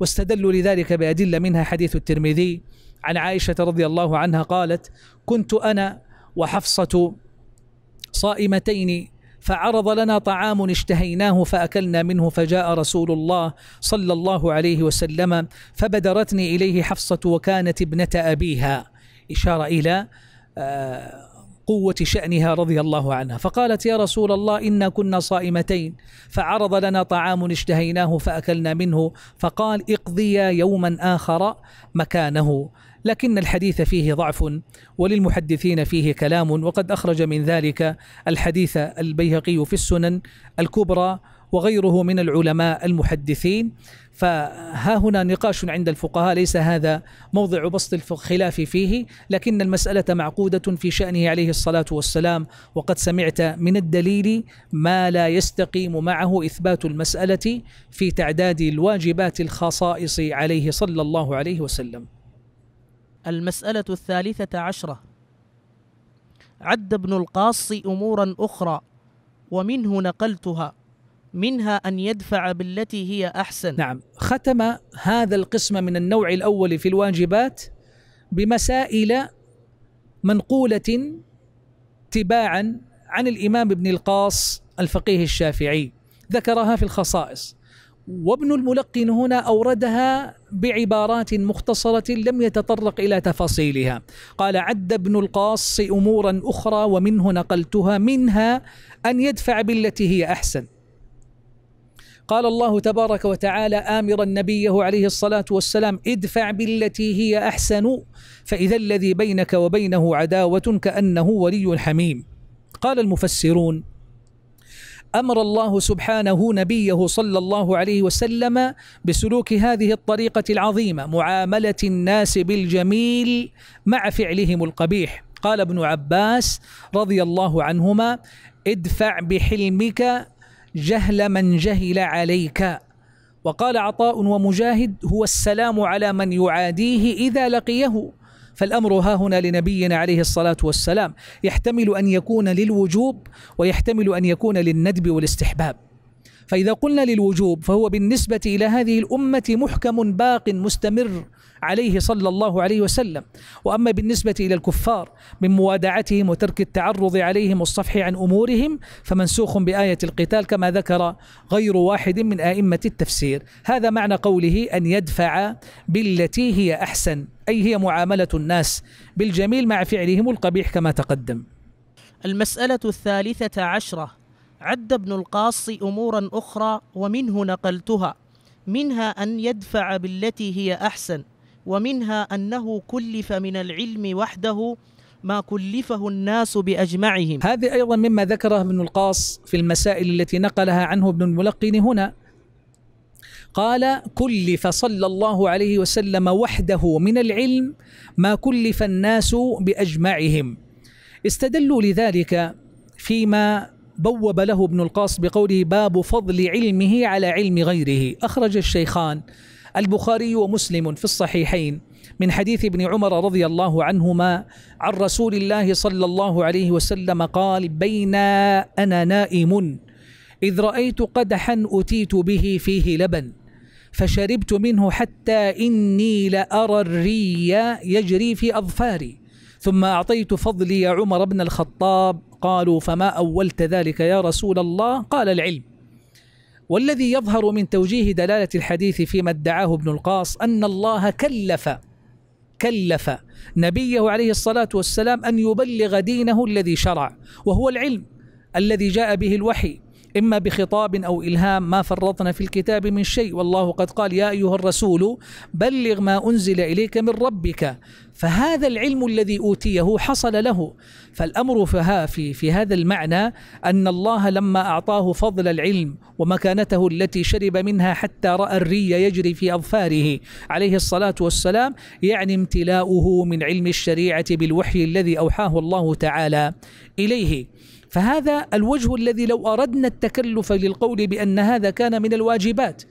واستدلوا لذلك بأدلة منها حديث الترمذي عن عائشة رضي الله عنها قالت كنت أنا وحفصة صائمتين فعرض لنا طعام اشتهيناه فأكلنا منه فجاء رسول الله صلى الله عليه وسلم فبدرتني إليه حفصة وكانت ابنة أبيها إشارة إلى آه، قوة شأنها رضي الله عنها فقالت يا رسول الله إنا كنا صائمتين فعرض لنا طعام اشتهيناه فأكلنا منه فقال اقضيا يوما آخر مكانه لكن الحديث فيه ضعف وللمحدثين فيه كلام وقد أخرج من ذلك الحديث البيهقي في السنن الكبرى وغيره من العلماء المحدثين فها هنا نقاش عند الفقهاء ليس هذا موضع بسط الخلاف فيه لكن المسألة معقودة في شأنه عليه الصلاة والسلام وقد سمعت من الدليل ما لا يستقيم معه إثبات المسألة في تعداد الواجبات الخصائص عليه صلى الله عليه وسلم المسألة الثالثة عشرة عد ابن القاص أمورا أخرى ومنه نقلتها منها أن يدفع بالتي هي أحسن نعم ختم هذا القسم من النوع الأول في الواجبات بمسائل منقولة تباعا عن الإمام ابن القاص الفقيه الشافعي ذكرها في الخصائص وابن الملقن هنا أوردها بعبارات مختصرة لم يتطرق إلى تفاصيلها قال عد ابن القاص أمورا أخرى ومنه نقلتها منها أن يدفع بالتي هي أحسن قال الله تبارك وتعالى آمرا نبيه عليه الصلاة والسلام ادفع بالتي هي أحسن فإذا الذي بينك وبينه عداوة كأنه ولي حميم قال المفسرون امر الله سبحانه نبيه صلى الله عليه وسلم بسلوك هذه الطريقه العظيمه معامله الناس بالجميل مع فعلهم القبيح قال ابن عباس رضي الله عنهما ادفع بحلمك جهل من جهل عليك وقال عطاء ومجاهد هو السلام على من يعاديه إذا لقيه فالأمر ها هنا لنبينا عليه الصلاة والسلام يحتمل أن يكون للوجوب ويحتمل أن يكون للندب والاستحباب فإذا قلنا للوجوب فهو بالنسبة إلى هذه الأمة محكم باق مستمر عليه صلى الله عليه وسلم وأما بالنسبة إلى الكفار من موادعتهم وترك التعرض عليهم والصفح عن أمورهم فمنسوخ بآية القتال كما ذكر غير واحد من آئمة التفسير هذا معنى قوله أن يدفع بالتي هي أحسن أي هي معاملة الناس بالجميل مع فعلهم القبيح كما تقدم المسألة الثالثة عشرة عد ابن القاص أمورا أخرى ومنه نقلتها منها أن يدفع بالتي هي أحسن ومنها أنه كلف من العلم وحده ما كلفه الناس بأجمعهم هذه أيضا مما ذكره ابن القاص في المسائل التي نقلها عنه ابن الملقن هنا قال كلف صلى الله عليه وسلم وحده من العلم ما كلف الناس باجمعهم استدلوا لذلك فيما بوب له ابن القاص بقوله باب فضل علمه على علم غيره اخرج الشيخان البخاري ومسلم في الصحيحين من حديث ابن عمر رضي الله عنهما عن رسول الله صلى الله عليه وسلم قال بين أنا نائم إذ رأيت قدحا أتيت به فيه لبن فشربت منه حتى إني لأرى الري يجري في أظفاري ثم أعطيت فضلي عمر بن الخطاب قالوا فما أولت ذلك يا رسول الله قال العلم والذي يظهر من توجيه دلالة الحديث فيما ادعاه ابن القاص أن الله كلف كلف نبيه عليه الصلاة والسلام أن يبلغ دينه الذي شرع وهو العلم الذي جاء به الوحي إما بخطاب أو إلهام ما فرطنا في الكتاب من شيء والله قد قال يا أيها الرسول بلغ ما أنزل إليك من ربك فهذا العلم الذي أوتيه حصل له فالأمر في, في هذا المعنى أن الله لما أعطاه فضل العلم ومكانته التي شرب منها حتى رأى الري يجري في أظفاره عليه الصلاة والسلام يعني امتلاؤه من علم الشريعة بالوحي الذي أوحاه الله تعالى إليه فهذا الوجه الذي لو اردنا التكلف للقول بان هذا كان من الواجبات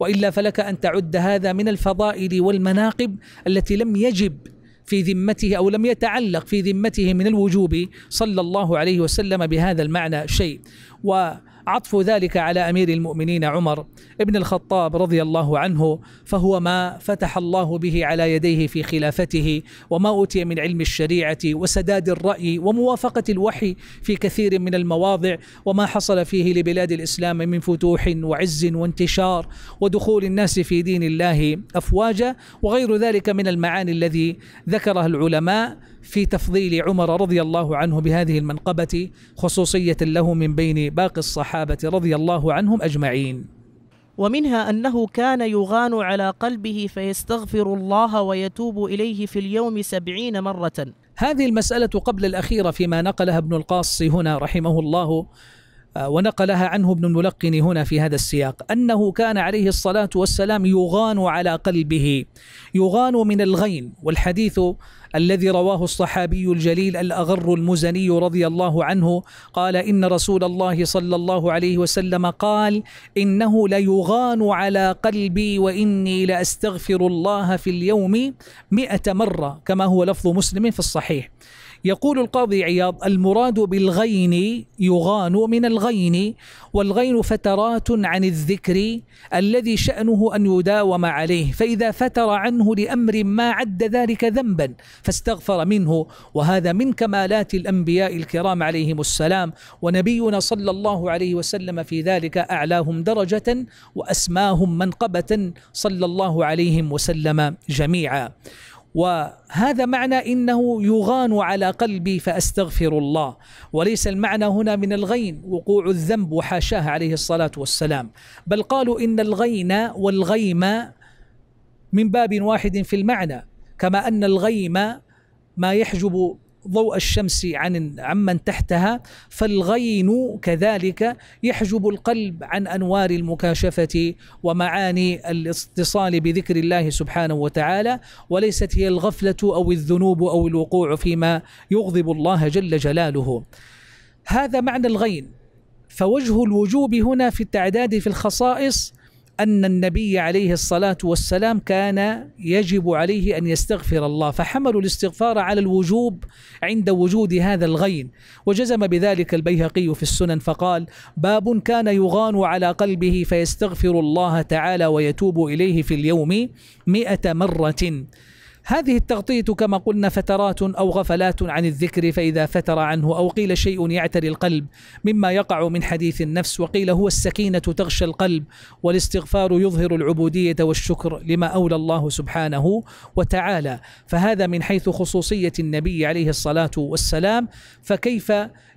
والا فلك ان تعد هذا من الفضائل والمناقب التي لم يجب في ذمته او لم يتعلق في ذمته من الوجوب صلى الله عليه وسلم بهذا المعنى شيء و عطف ذلك على امير المؤمنين عمر بن الخطاب رضي الله عنه فهو ما فتح الله به على يديه في خلافته وما اوتي من علم الشريعه وسداد الراي وموافقه الوحي في كثير من المواضع وما حصل فيه لبلاد الاسلام من فتوح وعز وانتشار ودخول الناس في دين الله افواجا وغير ذلك من المعاني الذي ذكرها العلماء في تفضيل عمر رضي الله عنه بهذه المنقبه خصوصيه له من بين باقي الصحابه الصحابة رضي الله عنهم أجمعين ومنها أنه كان يغان على قلبه فيستغفر الله ويتوب إليه في اليوم سبعين مرة هذه المسألة قبل الأخيرة فيما نقلها ابن القاص هنا رحمه الله آه، ونقلها عنه ابن الملقن هنا في هذا السياق أنه كان عليه الصلاة والسلام يغان على قلبه يغان من الغين والحديث الذي رواه الصحابي الجليل الأغر المزني رضي الله عنه قال إن رسول الله صلى الله عليه وسلم قال إنه ليغان على قلبي وإني لأستغفر الله في اليوم مئة مرة كما هو لفظ مسلم في الصحيح يقول القاضي عياض المراد بالغين يغان من الغين والغين فترات عن الذكر الذي شأنه أن يداوم عليه فإذا فتر عنه لأمر ما عد ذلك ذنبا فاستغفر منه وهذا من كمالات الأنبياء الكرام عليهم السلام ونبينا صلى الله عليه وسلم في ذلك أعلاهم درجة وأسماهم منقبة صلى الله عليهم وسلم جميعا وهذا معنى انه يغان على قلبي فاستغفر الله وليس المعنى هنا من الغين وقوع الذنب وحاشاه عليه الصلاه والسلام بل قالوا ان الغين والغيم من باب واحد في المعنى كما ان الغيم ما يحجب ضوء الشمس عن عمن تحتها فالغين كذلك يحجب القلب عن انوار المكاشفه ومعاني الاتصال بذكر الله سبحانه وتعالى وليست هي الغفله او الذنوب او الوقوع فيما يغضب الله جل جلاله. هذا معنى الغين فوجه الوجوب هنا في التعداد في الخصائص أن النبي عليه الصلاة والسلام كان يجب عليه أن يستغفر الله فحملوا الاستغفار على الوجوب عند وجود هذا الغين وجزم بذلك البيهقي في السنن فقال باب كان يغان على قلبه فيستغفر الله تعالى ويتوب إليه في اليوم مئة مرة هذه التغطية كما قلنا فترات أو غفلات عن الذكر فإذا فتر عنه أو قيل شيء يعتري القلب مما يقع من حديث النفس وقيل هو السكينة تغشى القلب والاستغفار يظهر العبودية والشكر لما أولى الله سبحانه وتعالى فهذا من حيث خصوصية النبي عليه الصلاة والسلام فكيف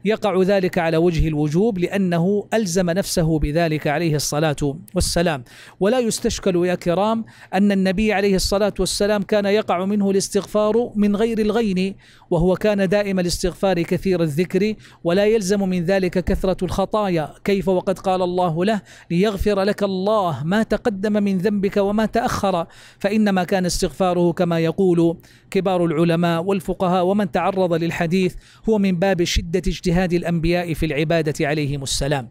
يقع ذلك على وجه الوجوب لأنه ألزم نفسه بذلك عليه الصلاة والسلام ولا يستشكل يا كرام أن النبي عليه الصلاة والسلام كان يقع منه الاستغفار من غير الغين وهو كان دائم الاستغفار كثير الذكر ولا يلزم من ذلك كثرة الخطايا كيف وقد قال الله له ليغفر لك الله ما تقدم من ذنبك وما تأخر فإنما كان استغفاره كما يقول كبار العلماء والفقهاء ومن تعرض للحديث هو من باب شدة اجتهاد الأنبياء في العبادة عليهم السلام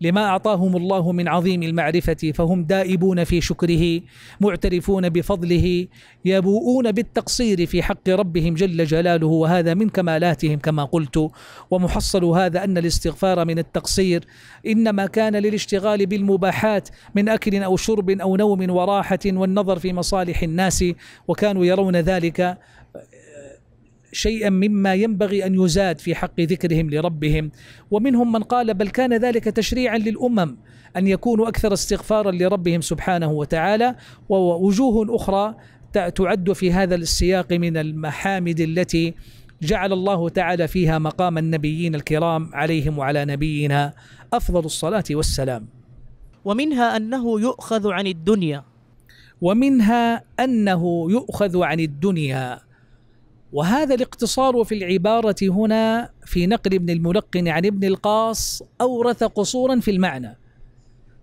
لما أعطاهم الله من عظيم المعرفة فهم دائبون في شكره معترفون بفضله يبوؤون بالتقصير في حق ربهم جل جلاله وهذا من كمالاتهم كما قلت ومحصل هذا أن الاستغفار من التقصير إنما كان للاشتغال بالمباحات من أكل أو شرب أو نوم وراحة والنظر في مصالح الناس وكانوا يرون ذلك شيئا مما ينبغي ان يزاد في حق ذكرهم لربهم ومنهم من قال بل كان ذلك تشريعا للامم ان يكونوا اكثر استغفارا لربهم سبحانه وتعالى ووجوه اخرى تعد في هذا السياق من المحامد التي جعل الله تعالى فيها مقام النبيين الكرام عليهم وعلى نبينا افضل الصلاه والسلام. ومنها انه يؤخذ عن الدنيا. ومنها انه يؤخذ عن الدنيا وهذا الاقتصار في العبارة هنا في نقل ابن الملقن عن ابن القاص أورث قصورا في المعنى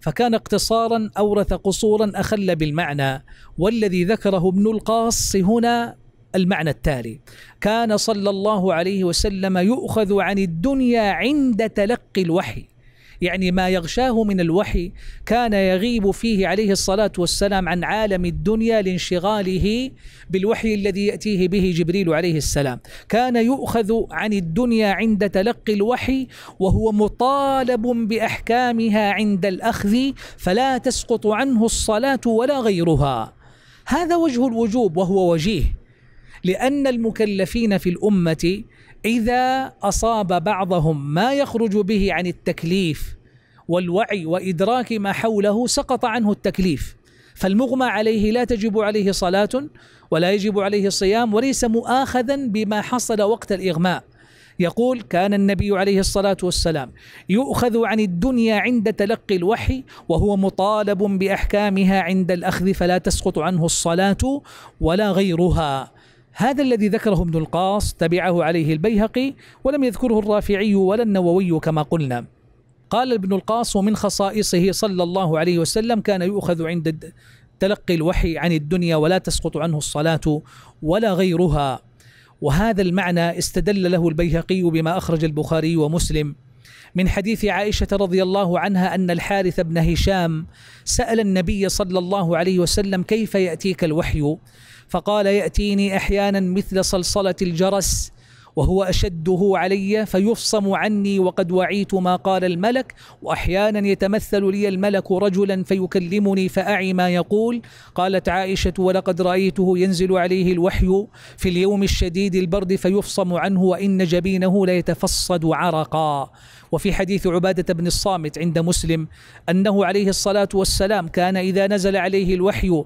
فكان اقتصارا أورث قصورا أخل بالمعنى والذي ذكره ابن القاص هنا المعنى التالي كان صلى الله عليه وسلم يؤخذ عن الدنيا عند تلقي الوحي يعني ما يغشاه من الوحي كان يغيب فيه عليه الصلاة والسلام عن عالم الدنيا لانشغاله بالوحي الذي يأتيه به جبريل عليه السلام كان يؤخذ عن الدنيا عند تلقي الوحي وهو مطالب بأحكامها عند الأخذ فلا تسقط عنه الصلاة ولا غيرها هذا وجه الوجوب وهو وجيه لأن المكلفين في الأمة اذا اصاب بعضهم ما يخرج به عن التكليف والوعي وادراك ما حوله سقط عنه التكليف فالمغمى عليه لا تجب عليه صلاه ولا يجب عليه صيام وليس مؤاخذا بما حصل وقت الاغماء يقول كان النبي عليه الصلاه والسلام يؤخذ عن الدنيا عند تلقي الوحي وهو مطالب باحكامها عند الاخذ فلا تسقط عنه الصلاه ولا غيرها هذا الذي ذكره ابن القاص تبعه عليه البيهقي ولم يذكره الرافعي ولا النووي كما قلنا قال ابن القاص ومن خصائصه صلى الله عليه وسلم كان يؤخذ عند تلقي الوحي عن الدنيا ولا تسقط عنه الصلاة ولا غيرها وهذا المعنى استدل له البيهقي بما أخرج البخاري ومسلم من حديث عائشة رضي الله عنها أن الحارث بن هشام سأل النبي صلى الله عليه وسلم كيف يأتيك الوحي فقال يأتيني أحيانا مثل صلصلة الجرس وهو أشده علي فيفصم عني وقد وعيت ما قال الملك وأحيانا يتمثل لي الملك رجلا فيكلمني فأعي ما يقول قالت عائشة ولقد رأيته ينزل عليه الوحي في اليوم الشديد البرد فيفصم عنه وإن جبينه ليتفصد عرقا وفي حديث عبادة بن الصامت عند مسلم أنه عليه الصلاة والسلام كان إذا نزل عليه الوحي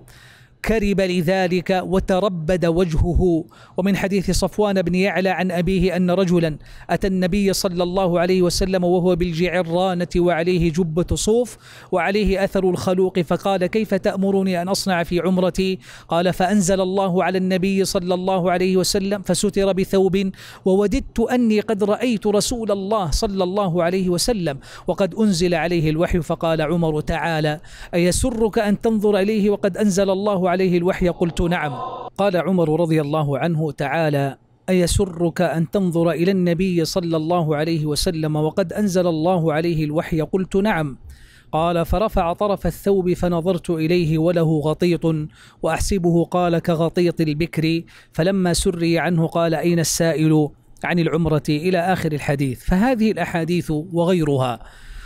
كرب لذلك وتربد وجهه ومن حديث صفوان بن يعلى عن أبيه أن رجلا أتى النبي صلى الله عليه وسلم وهو بالجعرانة وعليه جبة صوف وعليه أثر الخلوق فقال كيف تأمرني أن أصنع في عمرتي قال فأنزل الله على النبي صلى الله عليه وسلم فستر بثوب ووددت أني قد رأيت رسول الله صلى الله عليه وسلم وقد أنزل عليه الوحي فقال عمر تعالى أيسرك أن تنظر إليه وقد أنزل الله عليه الوحي قلت نعم قال عمر رضي الله عنه تعالى أيسرك أن تنظر إلى النبي صلى الله عليه وسلم وقد أنزل الله عليه الوحي قلت نعم قال فرفع طرف الثوب فنظرت إليه وله غطيط وأحسبه قال كغطيط البكر فلما سري عنه قال أين السائل عن العمرة إلى آخر الحديث فهذه الأحاديث وغيرها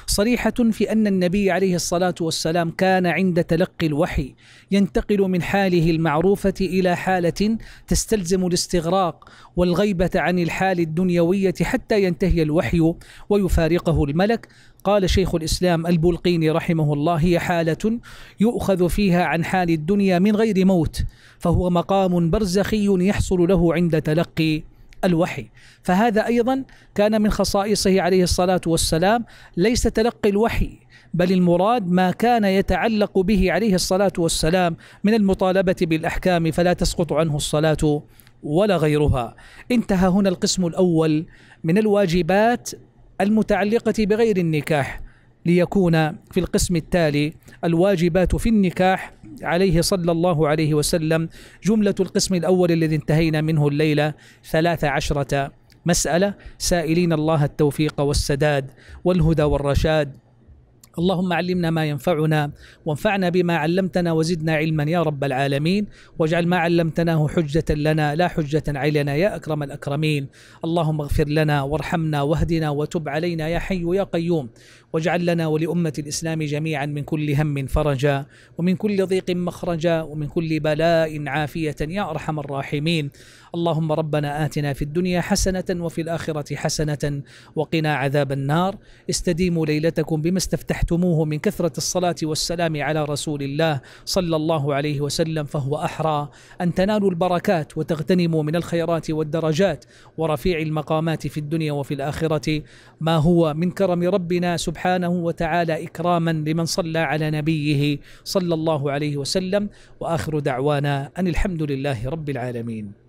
صريحة في أن النبي عليه الصلاة والسلام كان عند تلقي الوحي ينتقل من حاله المعروفة إلى حالة تستلزم الاستغراق والغيبة عن الحال الدنيوية حتى ينتهي الوحي ويفارقه الملك قال شيخ الإسلام البلقيني رحمه الله هي حالة يؤخذ فيها عن حال الدنيا من غير موت فهو مقام برزخي يحصل له عند تلقي الوحي فهذا أيضا كان من خصائصه عليه الصلاة والسلام ليس تلقي الوحي بل المراد ما كان يتعلق به عليه الصلاة والسلام من المطالبة بالأحكام فلا تسقط عنه الصلاة ولا غيرها انتهى هنا القسم الأول من الواجبات المتعلقة بغير النكاح ليكون في القسم التالي الواجبات في النكاح عليه صلى الله عليه وسلم جملة القسم الأول الذي انتهينا منه الليلة ثلاث عشرة مسألة سائلين الله التوفيق والسداد والهدى والرشاد اللهم علمنا ما ينفعنا وانفعنا بما علمتنا وزدنا علما يا رب العالمين واجعل ما علمتناه حجة لنا لا حجة علينا يا أكرم الأكرمين اللهم اغفر لنا وارحمنا واهدنا وتب علينا يا حي يا قيوم واجعل لنا ولأمة الإسلام جميعا من كل هم فرجا ومن كل ضيق مخرجا ومن كل بلاء عافية يا أرحم الراحمين اللهم ربنا آتنا في الدنيا حسنة وفي الآخرة حسنة وقنا عذاب النار استديموا ليلتكم بما استفتحتموه من كثرة الصلاة والسلام على رسول الله صلى الله عليه وسلم فهو أحرى أن تنالوا البركات وتغتنموا من الخيرات والدرجات ورفيع المقامات في الدنيا وفي الآخرة ما هو من كرم ربنا سبحانه وتعالى إكراما لمن صلى على نبيه صلى الله عليه وسلم وآخر دعوانا أن الحمد لله رب العالمين